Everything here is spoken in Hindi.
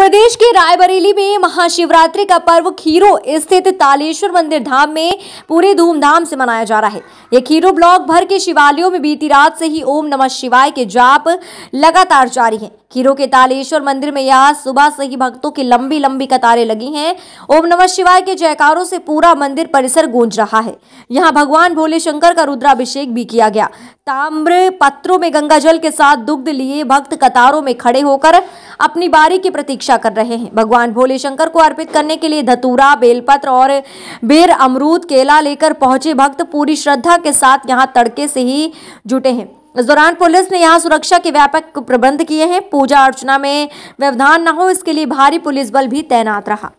प्रदेश के रायबरेली में महाशिवरात्रि का पर्व खीरो स्थित तालेश्वर मंदिर धाम में पूरे धूमधाम से मनाया जा रहा है ये खीरो ब्लॉक भर के शिवालयों में बीती रात से ही ओम नमः शिवाय के जाप लगातार जारी है खीरो के तालेश्वर मंदिर में यहाँ सुबह से ही भक्तों की लंबी लंबी कतारें लगी हैं ओम नमः शिवाय के जयकारों से पूरा मंदिर परिसर गूंज रहा है यहाँ भगवान भोले शंकर का रुद्राभिषेक भी किया गया ताम्र पत्रों में गंगाजल के साथ दुग्ध लिए भक्त कतारों में खड़े होकर अपनी बारी की प्रतीक्षा प्रतीक्षा कर रहे हैं भगवान भोले शंकर को अर्पित करने के लिए धतूरा बेलपत्र और बेर अमरूद केला लेकर पहुंचे भक्त पूरी श्रद्धा के साथ यहाँ तड़के से ही जुटे हैं इस दौरान पुलिस ने यहां सुरक्षा के व्यापक प्रबंध किए हैं पूजा अर्चना में व्यवधान न हो इसके लिए भारी पुलिस बल भी तैनात रहा